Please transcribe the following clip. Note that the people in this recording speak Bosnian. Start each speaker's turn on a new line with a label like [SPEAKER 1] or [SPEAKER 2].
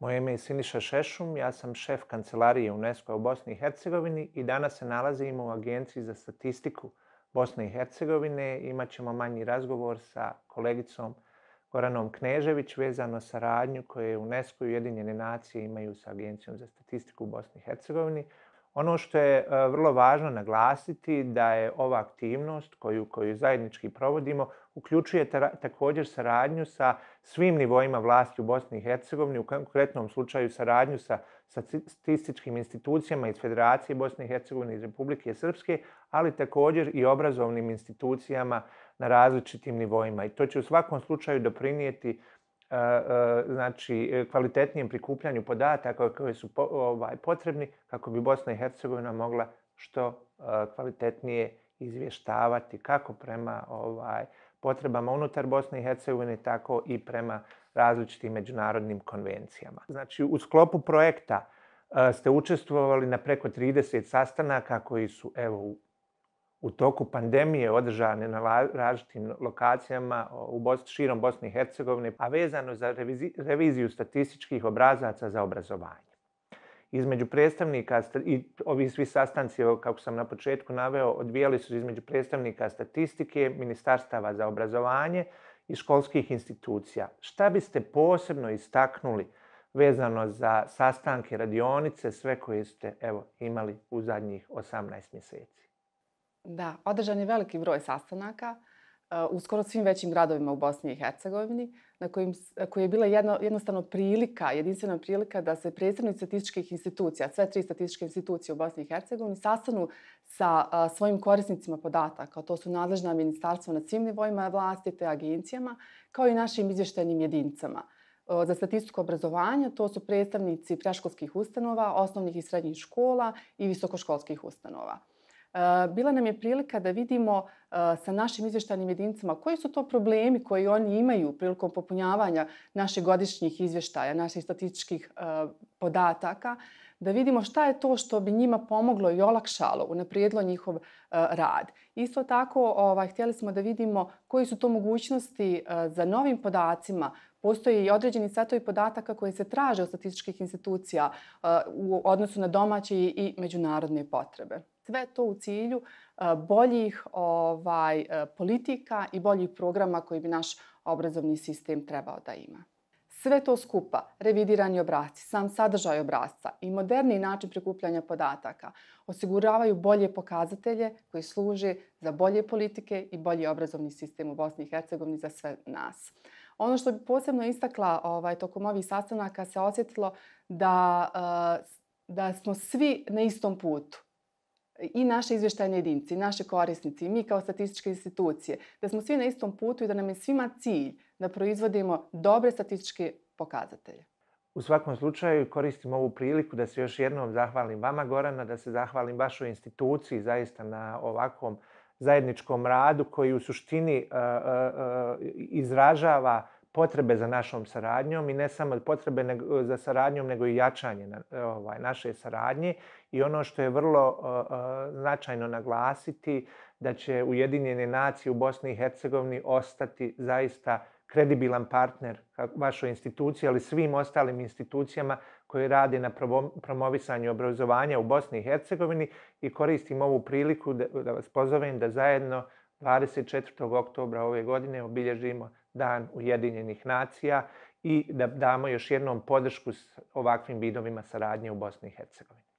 [SPEAKER 1] Moje ime je Siniša Šešum, ja sam šef kancelarije UNESCO u Bosni i Hercegovini i danas se nalazim u Agenciji za statistiku Bosne i Hercegovine. Imaćemo manji razgovor sa kolegicom Goranom Knežević vezano sa radnju koje UNESCO i Ujedinjene nacije imaju sa Agencijom za statistiku u Bosni i Hercegovini. Ono što je e, vrlo važno naglasiti da je ova aktivnost koju, koju zajednički provodimo uključuje također saradnju sa svim nivoima vlasti u Bosni i Hercegovini, u konkretnom slučaju saradnju sa, statističkim institucijama iz Federacije Bosne i Hercegovine i Republike Srpske, ali također i obrazovnim institucijama na različitim nivoima. I to će u svakom slučaju doprinijeti znači kvalitetnijem prikupljanju podataka koji su ovaj potrebni kako bi Bosna i Hercegovina mogla što kvalitetnije izvještavati kako prema ovaj potrebama unutar Bosne i Hercegovine tako i prema različitim međunarodnim konvencijama. Znači u sklopu projekta ste učestvovali na preko 30 sastanaka koji su evo u toku pandemije održane na različitim lokacijama u Bosni, širom Bosni i Hercegovine, a vezano za reviziju statističkih obrazaca za obrazovanje. Između predstavnika i ovi svi sastanci, kako sam na početku naveo, odvijali su između predstavnika statistike, ministarstava za obrazovanje i školskih institucija. Šta biste posebno istaknuli vezano za sastanke, radionice, sve koje ste evo, imali u zadnjih 18 mjeseci?
[SPEAKER 2] Da, održan je veliki broj sastanaka eh, u skoro svim većim gradovima u Bosni i Hercegovini, na kojim, eh, koji je bila jedno, jednostavno prilika, jedinstvena prilika da se predstavnici statističkih institucija, sve tri statističke institucije u Bosni i Hercegovini, sastanu sa a, eh, svojim korisnicima podataka, to su nadležna ministarstva na svim nivoima vlasti, te agencijama, kao i našim izvještenim jedincama. Za statističko obrazovanje to su predstavnici preškolskih ustanova, osnovnih i srednjih škola i visokoškolskih ustanova. Eh, bila nam je prilika da vidimo eh, sa našim izvještajnim jedincima koji su to problemi koji oni imaju prilikom popunjavanja naših godišnjih izveštaja, naših statističkih eh, podataka, da vidimo šta je to što bi njima pomoglo i olakšalo, unaprijedlo njihov rad. Isto tako, ovaj, htjeli smo da vidimo koji su to mogućnosti za novim podacima postoji i određeni setovi podataka koji se traže od statističkih institucija uh, u odnosu na domaće i međunarodne potrebe. Sve to u cilju uh, boljih ovaj uh, politika i boljih programa koji bi naš obrazovni sistem trebao da ima. Sve to skupa, revidirani obrazci, sam sadržaj obrazca i moderni način prikupljanja podataka osiguravaju bolje pokazatelje koji služe za bolje politike i bolji obrazovni sistem u Bosni i Hercegovini za sve nas. Ono što bi posebno istakla ovaj, tokom ovih sastanaka se osjetilo da, eh, da smo svi na istom putu. I naše izvještajne jedinice, i naše korisnici, i mi kao statističke institucije. Da smo svi na istom putu i da nam je svima cilj da proizvodimo dobre statističke pokazatelje.
[SPEAKER 1] U svakom slučaju koristim ovu priliku da se još jednom zahvalim vama, Gorana, da se zahvalim vašoj instituciji zaista na ovakvom uh, zajedničkom radu koji u suštini e, e, e, izražava potrebe za našom saradnjom i ne samo potrebe nego, za saradnjom, nego i jačanje ovaj, naše saradnje. I ono što je vrlo značajno naglasiti, da će Ujedinjene nacije u Bosni i Hercegovini ostati zaista kredibilan partner vašoj instituciji, ali svim ostalim institucijama koje rade na promovisanju obrazovanja u Bosni i Hercegovini i koristim ovu priliku da vas pozovem da zajedno 24. oktobra ove godine obilježimo Dan Ujedinjenih nacija i da damo još jednom podršku s ovakvim vidovima saradnje u Bosni i Hercegovini.